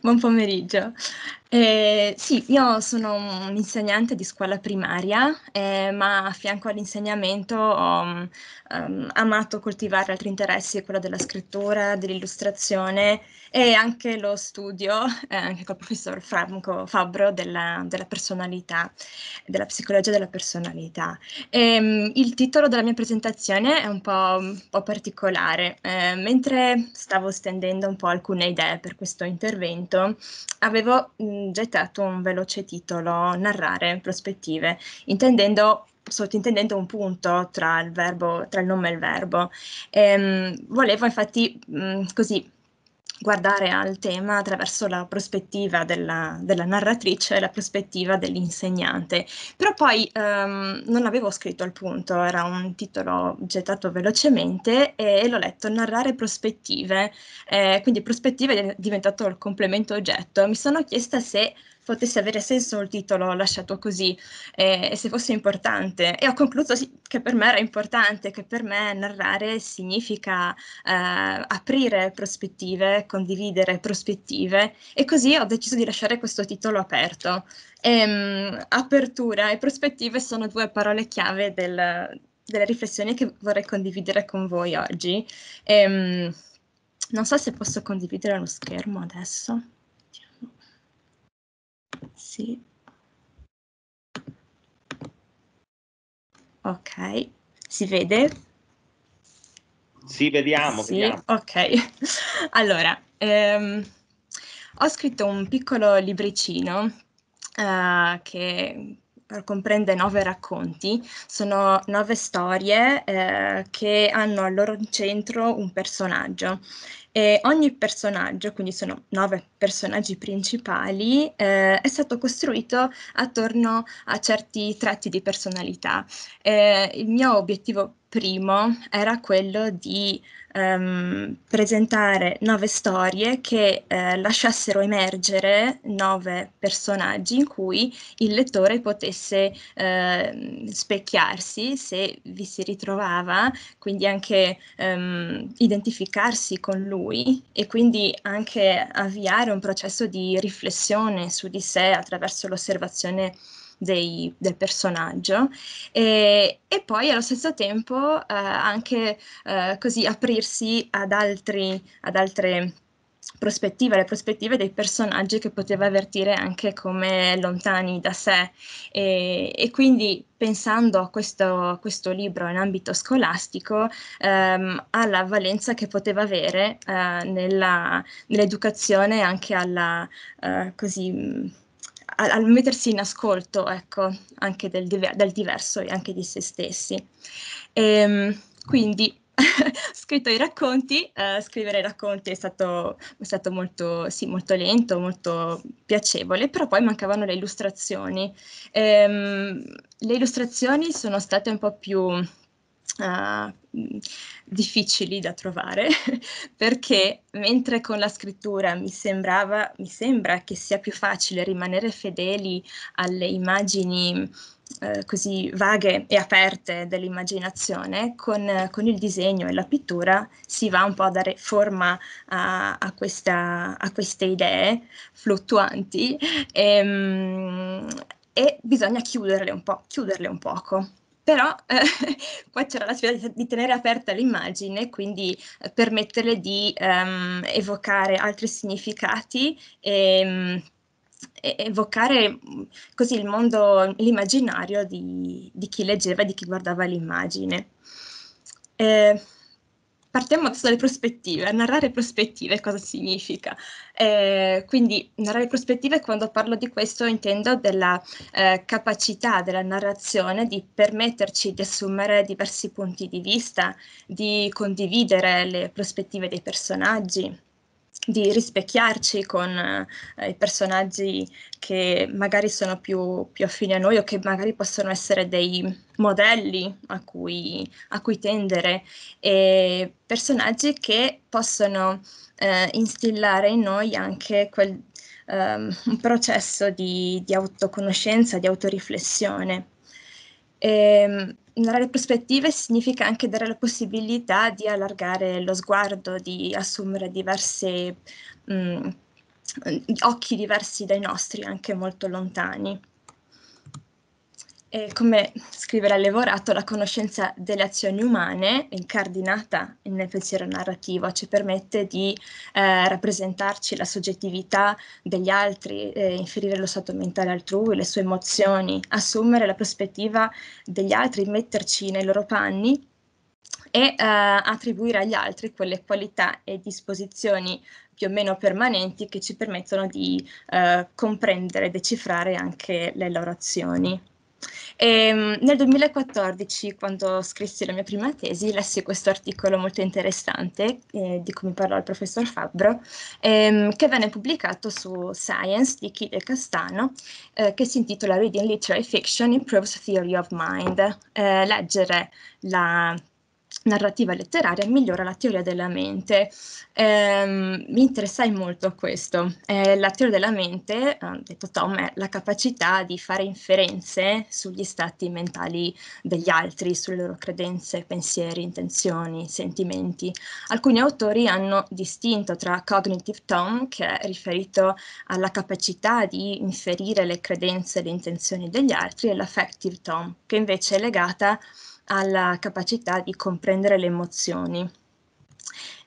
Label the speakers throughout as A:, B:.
A: Buon pomeriggio. Ehm, sì, io sono un'insegnante di scuola primaria, ehm, ma a fianco all'insegnamento ho mh, ehm, amato coltivare altri interessi, quello della scrittura, dell'illustrazione e anche lo studio, eh, anche col professor Franco Fabbro, della, della personalità, della psicologia della personalità. Ehm, il titolo della mia presentazione è un po', un po particolare. Eh, mentre stavo stendendo un po' alcune idee per questo intervento, avevo... Mh, gettato un veloce titolo, narrare prospettive, intendendo sottintendendo un punto tra il, verbo, tra il nome e il verbo. Ehm, volevo infatti mh, mm, così guardare al tema attraverso la prospettiva della, della narratrice e la prospettiva dell'insegnante. Però poi um, non l'avevo scritto al punto, era un titolo gettato velocemente e, l'ho letto, narrare prospettive, eh, quindi prospettive è diventato il complemento oggetto. Mi sono chiesta se potesse avere senso il titolo lasciato così eh, e se fosse importante. E ho concluso che per me era importante, che per me narrare significa eh, aprire prospettive, condividere prospettive e così ho deciso di lasciare questo titolo aperto. E, ehm, mh, apertura e prospettive sono due parole chiave del, delle riflessioni che vorrei condividere con voi oggi. E, ehm, mh, non so se posso condividere lo schermo adesso. Sì. Ok, si vede? Sì, vediamo. Sì, vediamo. ok. Allora, ehm, ho scritto un piccolo libricino uh, che comprende nove racconti, sono nove storie eh, che hanno al loro centro un personaggio e ogni personaggio, quindi sono nove personaggi principali, eh, è stato costruito attorno a certi tratti di personalità. Eh, il mio obiettivo primo era quello di ehm, presentare nove storie che eh, lasciassero emergere nove personaggi in cui il lettore potesse eh, specchiarsi se vi si ritrovava, quindi anche ehm, identificarsi con lui e quindi anche avviare un processo di riflessione su di sé attraverso l'osservazione dei, del personaggio e, e, poi allo stesso tempo eh, anche eh, così aprirsi ad, altri, ad altre prospettive, le prospettive dei personaggi che poteva avvertire anche come lontani da sé e, e quindi pensando a questo, questo, libro in ambito scolastico ehm, alla valenza che poteva avere eh, nella, nell'educazione anche alla eh, così al, mettersi in ascolto ecco, anche del, del, diverso e anche di se stessi. E, ehm, quindi scritto i racconti, eh, scrivere i racconti è stato, è stato molto, sì, molto, lento, molto piacevole, però poi mancavano le illustrazioni. Ehm, le illustrazioni sono state un po' più Ah, mm, difficili da trovare perché mentre con la scrittura mi, sembrava, mi sembra che sia più facile rimanere fedeli alle immagini eh, così vaghe e aperte dell'immaginazione, con, con, il disegno e la pittura si va un po' a dare forma a, a, questa, a queste idee fluttuanti e, ehm, e bisogna chiuderle un po', chiuderle un poco però eh, qua c'era la sfida di, tenere aperta l'immagine, quindi eh, permetterle di ehm, evocare altri significati ehm, e mh, evocare mm, così il mondo, l'immaginario di, di, chi leggeva, di chi guardava l'immagine. Eh, Partiamo adesso dalle prospettive. Narrare prospettive cosa significa? Eh, quindi narrare prospettive, quando parlo di questo intendo della eh, capacità della narrazione di permetterci di assumere diversi punti di vista, di condividere le prospettive dei personaggi di rispecchiarci con eh, i personaggi che magari sono più, più, affini a noi o che magari possono essere dei modelli a cui, a cui tendere e personaggi che possono eh, instillare in noi anche quel, um, un processo di, di autoconoscenza, di autoriflessione. E, ehm, narrare prospettive significa anche dare la possibilità di allargare lo sguardo, di assumere diverse mh, mm, occhi diversi dai nostri, anche molto lontani eh, come scrivere all'evorato, la conoscenza delle azioni umane, incardinata nel pensiero narrativo, ci permette di eh, rappresentarci la soggettività degli altri, eh, inferire lo stato mentale altrui, le sue emozioni, assumere la prospettiva degli altri, metterci nei loro panni e eh, attribuire agli altri quelle qualità e disposizioni più o meno permanenti che ci permettono di eh, comprendere, e decifrare anche le loro azioni. E, ehm, nel 2014, quando scrissi la mia prima tesi, lessi questo articolo molto interessante eh, di cui mi parlò il professor Fabbro, ehm, che venne pubblicato su Science di Chi del Castano, eh, che si intitola Reading Literary Fiction Improves Theory of Mind. Eh, leggere la narrativa letteraria migliora la teoria della mente. Eh, mi interessai molto a questo. Eh, la teoria della mente, eh, detto Tom, è la capacità di fare inferenze sugli stati mentali degli altri, sulle loro credenze, pensieri, intenzioni, sentimenti. Alcuni autori hanno distinto tra cognitive Tom, che è riferito alla capacità di inferire le credenze e le intenzioni degli altri, e l'affective Tom, che invece è legata a alla capacità di comprendere le emozioni.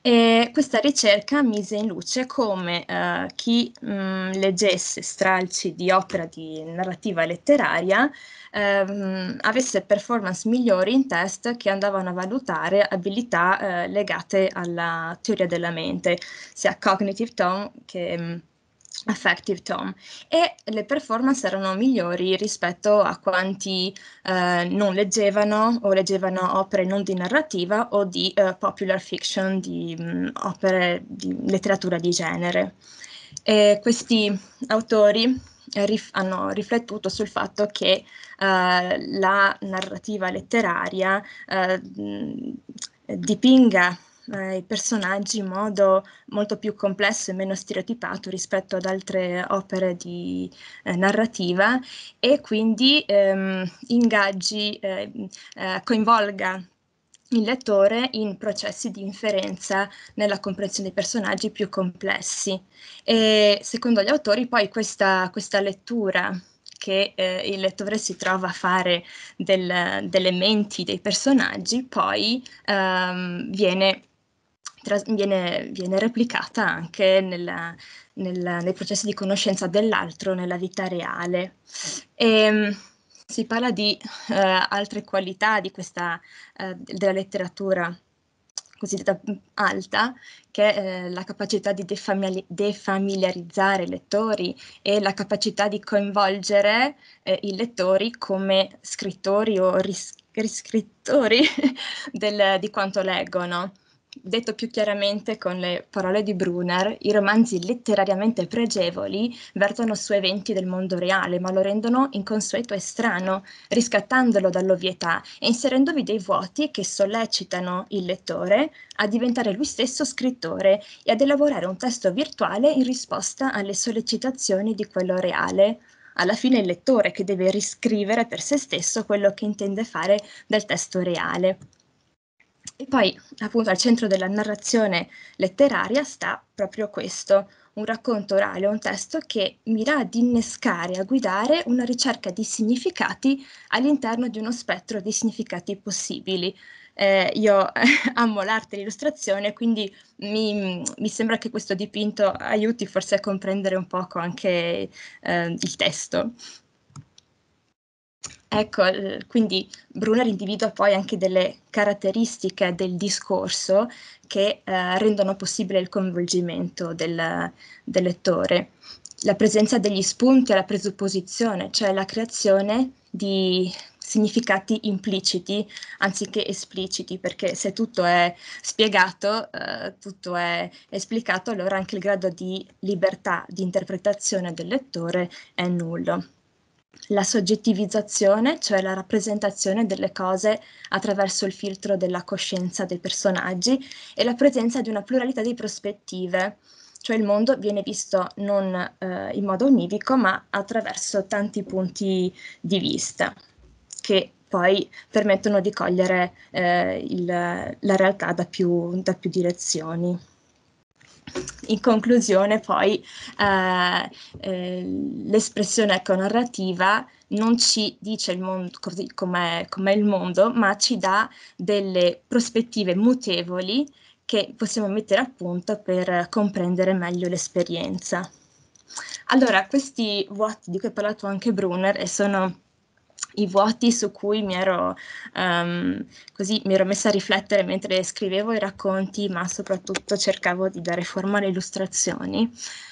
A: E questa ricerca mise in luce come eh, chi mh, mm, leggesse stralci di opera di narrativa letteraria ehm, avesse performance migliori in test che andavano a valutare abilità eh, legate alla teoria della mente, sia cognitive tone che mm, Effective Tom e le performance erano migliori rispetto a quanti eh, non leggevano o leggevano opere non di narrativa o di eh, popular fiction, di mh, mm, opere di letteratura di genere. E questi autori eh, rif- hanno riflettuto sul fatto che eh, la narrativa letteraria eh, mm, dipinga eh, i personaggi in modo molto più complesso e meno stereotipato rispetto ad altre opere di eh, narrativa e quindi ehm, ingaggi, eh, eh, coinvolga il lettore in processi di inferenza nella comprensione dei personaggi più complessi. E secondo gli autori poi questa, questa lettura che eh, il lettore si trova a fare del, delle menti dei personaggi poi ehm, viene tras- viene, viene, replicata anche nella, nella, nei processi di conoscenza dell'altro nella vita reale. E, ehm, si parla di eh, altre qualità di questa, eh, della letteratura cosiddetta mm, alta, che è eh, la capacità di defamili- defamiliarizzare i lettori e la capacità di coinvolgere eh, i lettori come scrittori o ris- riscrittori del, di quanto leggono. Detto più chiaramente con le parole di Brunner, i romanzi letterariamente pregevoli vertono su eventi del mondo reale, ma lo rendono inconsueto e strano, riscattandolo dall'ovvietà e inserendovi dei vuoti che sollecitano il lettore a diventare lui stesso scrittore e ad elaborare un testo virtuale in risposta alle sollecitazioni di quello reale. Alla fine è il lettore che deve riscrivere per se stesso quello che intende fare del testo reale. E poi, appunto, al centro della narrazione letteraria sta proprio questo, un racconto orale, un testo che mira ad innescare, a guidare una ricerca di significati all'interno di uno spettro di significati possibili. Eh, io amo l'arte e l'illustrazione, quindi mi, mi, sembra che questo dipinto aiuti forse a comprendere un poco anche eh, il testo. Ecco, quindi Brunner individua poi anche delle caratteristiche del discorso che eh, rendono possibile il coinvolgimento del, del, lettore. La presenza degli spunti alla presupposizione, cioè la creazione di significati impliciti anziché espliciti, perché se tutto è spiegato, eh, tutto è esplicato, allora anche il grado di libertà di interpretazione del lettore è nullo la soggettivizzazione, cioè la rappresentazione delle cose attraverso il filtro della coscienza dei personaggi e la presenza di una pluralità di prospettive, cioè il mondo viene visto non eh, in modo univico ma attraverso tanti punti di vista che poi permettono di cogliere eh, il, la realtà da più, da più direzioni in conclusione poi eh, eh, l'espressione econarrativa non ci dice il mondo così com'è, com'è il mondo, ma ci dà delle prospettive mutevoli che possiamo mettere a punto per comprendere meglio l'esperienza. Allora, questi vuoti di cui ha parlato anche Brunner e sono i vuoti su cui mi ero, um, così, mi ero, messa a riflettere mentre scrivevo i racconti, ma soprattutto cercavo di dare forma alle illustrazioni.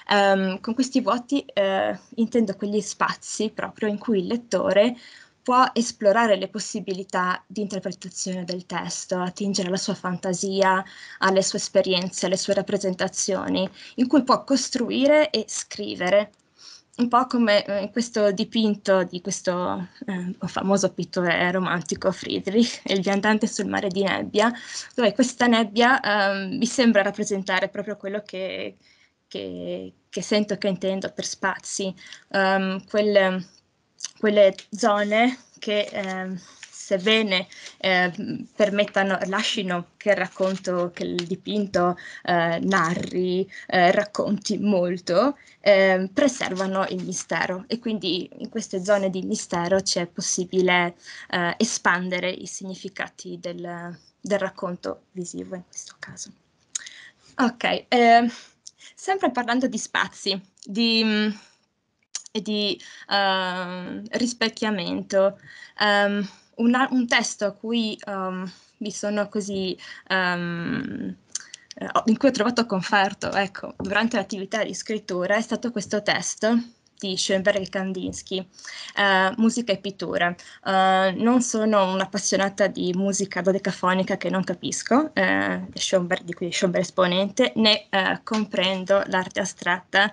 A: Um, con questi vuoti eh, intendo quegli spazi proprio in cui il lettore può esplorare le possibilità di interpretazione del testo, attingere alla sua fantasia, alle sue esperienze, alle sue rappresentazioni, in cui può costruire e scrivere un po' come eh, questo dipinto di questo eh, famoso pittore romantico Friedrich, Il viandante sul mare di nebbia, dove questa nebbia eh, mi sembra rappresentare proprio quello che, che, che sento, che intendo per spazi, um, ehm, quelle, quelle, zone che ehm, sebbene eh, permettano, lasciano che il racconto, che il dipinto eh, narri, eh, racconti molto, ehm, preservano il mistero e quindi in queste zone di mistero c'è possibile eh, espandere i significati del, del, racconto visivo in questo caso. Ok, ehm, sempre parlando di spazi, di mm, e di uh, rispecchiamento. Um, un, un testo a cui um, mi sono così... Um, in cui ho trovato conforto, ecco, durante l'attività di scrittura è stato questo testo di Schoenberg e Kandinsky, eh, musica e pittura. Eh, non sono un'appassionata di musica dodecafonica che non capisco, eh, Schoenberg, di cui Schoenberg esponente, né eh, comprendo l'arte astratta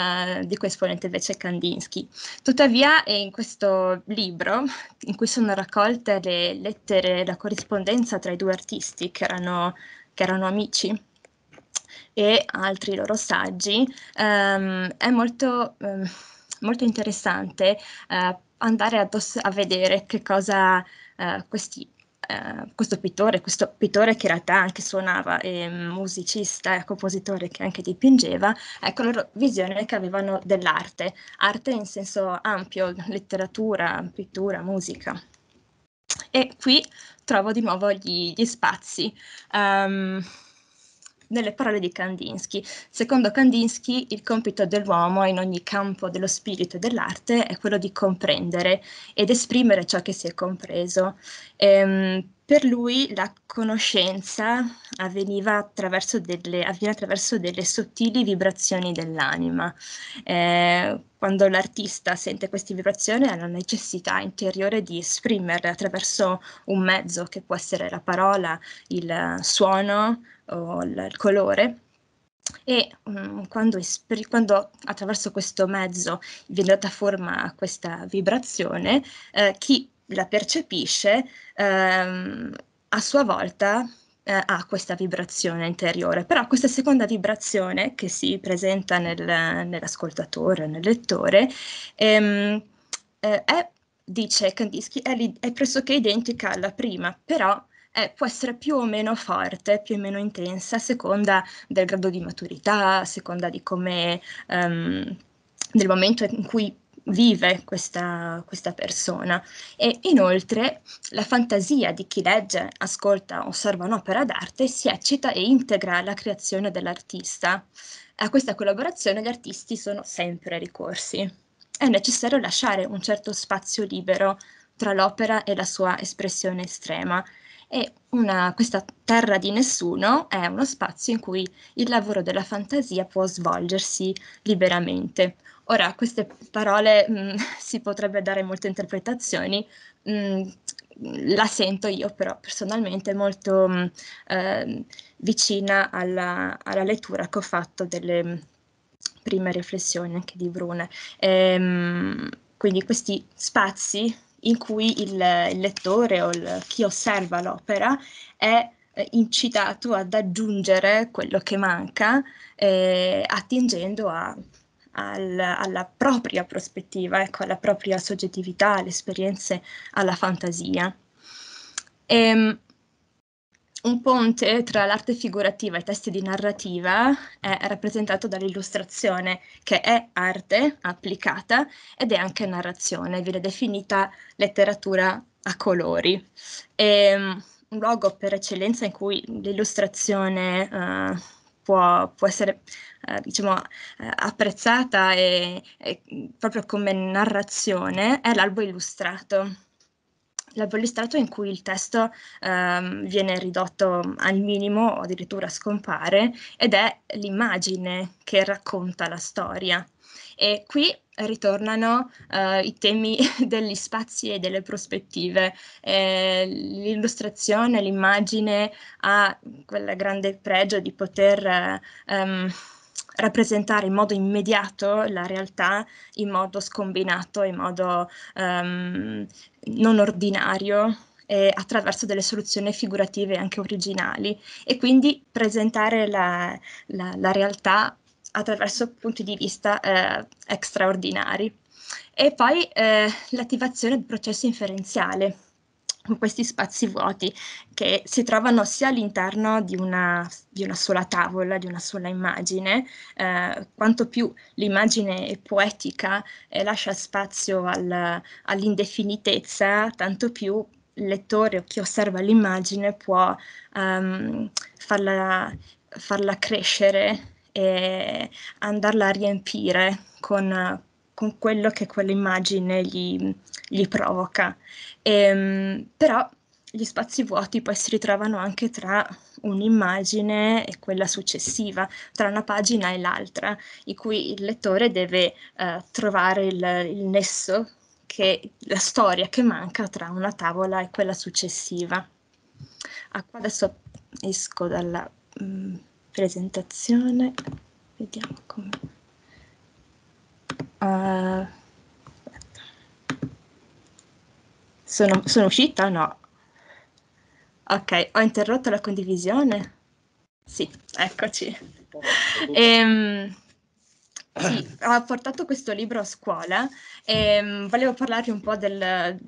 A: eh, di cui esponente invece Kandinsky. Tuttavia è eh, in questo libro, in cui sono raccolte le lettere, la corrispondenza tra i due artisti che erano, che erano amici, e altri loro saggi, um, è molto, um, molto interessante uh, andare a, a vedere che cosa uh, questi eh, questo pittore, questo pittore che in realtà anche suonava, e ehm, musicista e compositore che anche dipingeva, ecco la loro visione che avevano dell'arte, arte in senso ampio, letteratura, pittura, musica. E qui trovo di nuovo gli, gli spazi. Um, nelle parole di Kandinsky. Secondo Kandinsky il compito dell'uomo in ogni campo dello spirito e dell'arte è quello di comprendere ed esprimere ciò che si è compreso. Ehm, per lui la conoscenza avveniva attraverso delle, avveniva attraverso delle sottili vibrazioni dell'anima. Eh, quando l'artista sente queste vibrazioni ha la necessità interiore di esprimerle attraverso un mezzo che può essere la parola, il suono, o il, il colore e um, quando, espr- quando, attraverso questo mezzo viene data forma a questa vibrazione, eh, chi la percepisce ehm, a sua volta eh, ha questa vibrazione interiore, però questa seconda vibrazione che si presenta nel, nell'ascoltatore, nel lettore, ehm, eh, è, dice Kandinsky, è, è pressoché identica alla prima, però eh, può essere più o meno forte, più o meno intensa, a seconda del grado di maturità, a seconda di come, um, del momento in cui vive questa, questa, persona. E inoltre la fantasia di chi legge, ascolta, osserva un'opera d'arte si eccita e integra la creazione dell'artista. A questa collaborazione gli artisti sono sempre ricorsi. È necessario lasciare un certo spazio libero tra l'opera e la sua espressione estrema e una, questa terra di nessuno è uno spazio in cui il lavoro della fantasia può svolgersi liberamente. Ora, queste parole mh, mm, si potrebbe dare molte interpretazioni, mh, mm, la sento io però personalmente molto mh, mm, eh, vicina alla, alla, lettura che ho fatto delle prime riflessioni anche di Brune. E, ehm, quindi questi spazi in cui il, il lettore o il, chi osserva l'opera è eh, incitato ad aggiungere quello che manca, eh, attingendo a, al, alla propria prospettiva, ecco, alla propria soggettività, alle esperienze, alla fantasia. E, ehm, un ponte tra l'arte figurativa e i testi di narrativa è rappresentato dall'illustrazione, che è arte applicata ed è anche narrazione, viene definita letteratura a colori. È mm, un luogo per eccellenza in cui l'illustrazione uh, può, può, essere uh, diciamo, uh, apprezzata e, e proprio come narrazione è l'albo illustrato l'avvoglistrato in cui il testo ehm, viene ridotto al minimo o addirittura scompare ed è l'immagine che racconta la storia. E qui ritornano eh, i temi degli spazi e delle prospettive. Eh, l'illustrazione, l'immagine ha quel grande pregio di poter ehm, rappresentare in modo immediato la realtà, in modo scombinato, in modo um, non ordinario, eh, attraverso delle soluzioni figurative anche originali e quindi presentare la, la, la realtà attraverso punti di vista eh, straordinari. E poi eh, l'attivazione del processo inferenziale, questi spazi vuoti che si trovano sia all'interno di una, di una sola tavola, di una sola immagine, eh, quanto più l'immagine è poetica e lascia spazio al, all'indefinitezza, tanto più il lettore o chi osserva l'immagine può um, farla, farla crescere e andarla a riempire con con quello che quell'immagine gli, gli provoca. E, ehm, però gli spazi vuoti poi si ritrovano anche tra un'immagine e quella successiva, tra una pagina e l'altra, in cui il lettore deve eh, trovare il, il nesso, che, la storia che manca tra una tavola e quella successiva. Ah, adesso esco dalla mh, mm, presentazione, vediamo come... Uh, sono, sono uscita? No. Ok, ho interrotto la condivisione? Sì, eccoci. Ehm, sì, ho portato questo libro a scuola e ehm, volevo parlarvi un po' del,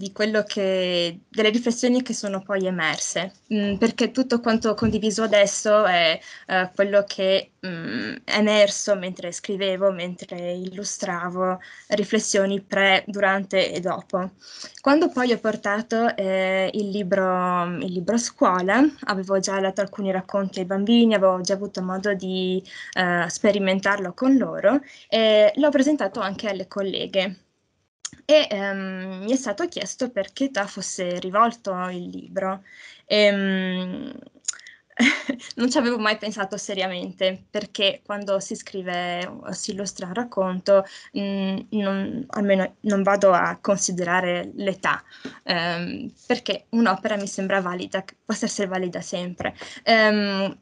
A: di quello che, delle riflessioni che sono poi emerse, mh, mm, perché tutto quanto condiviso adesso è uh, quello che mh, mm, è emerso mentre scrivevo, mentre illustravo, riflessioni pre, durante e dopo. Quando poi ho portato eh, il, libro, il libro a scuola, avevo già letto alcuni racconti ai bambini, avevo già avuto modo di uh, sperimentarlo con loro e l'ho presentato anche alle colleghe e ehm, mi è stato chiesto per che età fosse rivolto il libro. E, ehm, mh, non ci avevo mai pensato seriamente perché quando si scrive o si illustra un racconto mh, mm, non, almeno non vado a considerare l'età ehm, perché un'opera mi sembra valida, possa essere valida sempre. Ehm,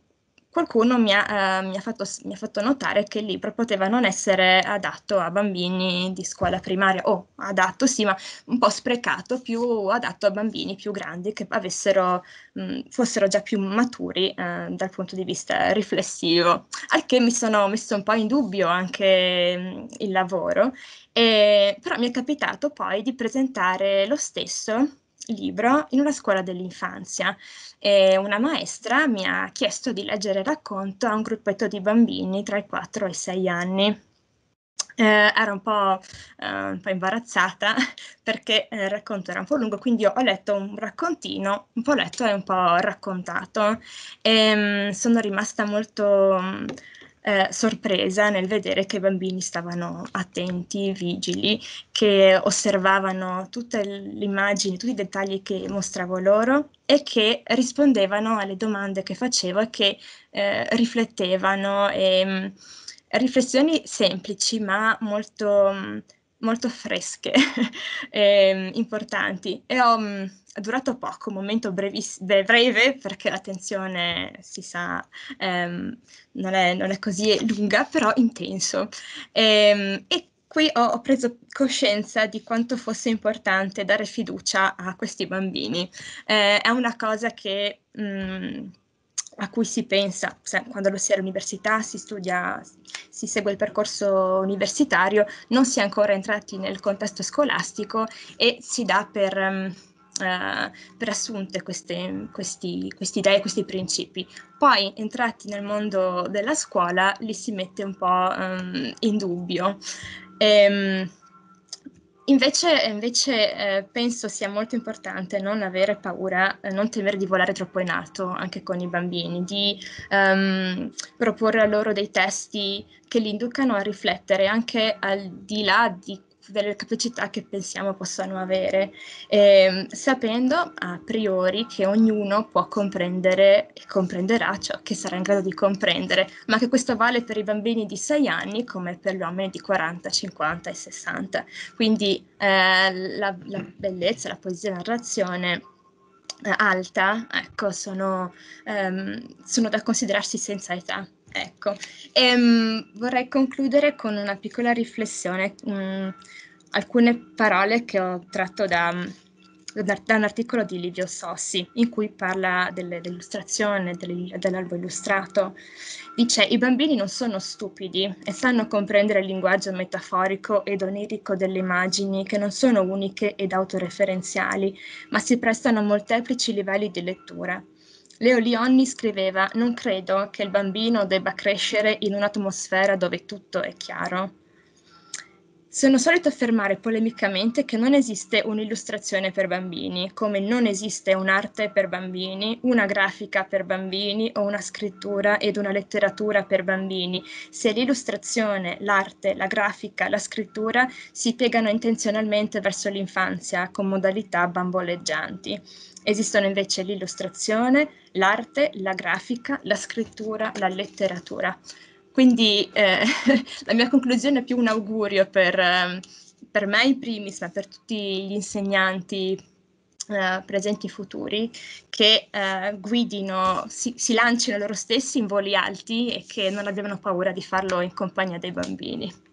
A: qualcuno mi ha, eh, mi, ha fatto, mi ha, fatto, notare che il libro poteva non essere adatto a bambini di scuola primaria, o oh, adatto sì, ma un po' sprecato, più adatto a bambini più grandi che avessero, mh, mm, fossero già più maturi eh, dal punto di vista riflessivo, al che mi sono messo un po' in dubbio anche mh, mm, il lavoro, e, però mi è capitato poi di presentare lo stesso libro in una scuola dell'infanzia e una maestra mi ha chiesto di leggere il racconto a un gruppetto di bambini tra i 4 e i 6 anni. Eh, ero un po', eh, un po', imbarazzata perché eh, il racconto era un po' lungo, quindi ho letto un raccontino, un po' letto e un po' raccontato. E, ehm, mh, sono rimasta molto... Mh, eh, sorpresa nel vedere che i bambini stavano attenti, vigili, che osservavano tutte le immagini, tutti i dettagli che mostravo loro e che rispondevano alle domande che facevo e che eh, riflettevano. E, ehm, riflessioni semplici ma molto mh, molto fresche e ehm, importanti e ho, mm, è durato poco, un momento brevis- breve perché la tensione si sa ehm, non, è, non, è, così lunga però intenso e, ehm, e qui ho, ho, preso coscienza di quanto fosse importante dare fiducia a questi bambini eh, è una cosa che mh, mm, a cui si pensa quando si è all'università, si studia, si segue il percorso universitario, non si è ancora entrati nel contesto scolastico e si dà per, um, uh, per assunte queste, questi, queste idee, questi principi. Poi entrati nel mondo della scuola li si mette un po' um, in dubbio. E, um, Invece, eh, invece eh, penso sia molto importante non avere paura, eh, non temere di volare troppo in alto anche con i bambini, di ehm, proporre a loro dei testi che li inducano a riflettere anche al di là di delle capacità che pensiamo possano avere, eh, sapendo a priori che ognuno può comprendere e comprenderà ciò che sarà in grado di comprendere, ma che questo vale per i bambini di 6 anni come per gli uomini di 40, 50 e 60. Quindi eh, la, la bellezza, la poesia, la narrazione eh, alta, ecco, sono, um, sono, da considerarsi senza età. Ecco, ehm, vorrei concludere con una piccola riflessione, mh, alcune parole che ho tratto da, da, un articolo di Livio Sossi in cui parla delle, dell'illustrazione, delle, dell'albo illustrato. Dice i bambini non sono stupidi e sanno comprendere il linguaggio metaforico ed onirico delle immagini che non sono uniche ed autoreferenziali, ma si prestano a molteplici livelli di lettura. Leo Lionni scriveva Non credo che il bambino debba crescere in un'atmosfera dove tutto è chiaro. Sono solito affermare polemicamente che non esiste un'illustrazione per bambini, come non esiste un'arte per bambini, una grafica per bambini o una scrittura ed una letteratura per bambini, se l'illustrazione, l'arte, la grafica, la scrittura si piegano intenzionalmente verso l'infanzia con modalità bamboleggianti. Esistono invece l'illustrazione, l'arte, la grafica, la scrittura, la letteratura. Quindi eh, la mia conclusione è più un augurio per, ehm, per me in primis, ma per tutti gli insegnanti eh, presenti e futuri, che eh, guidino, si, si lancino loro stessi in voli alti e che non abbiano paura di farlo in compagnia dei bambini.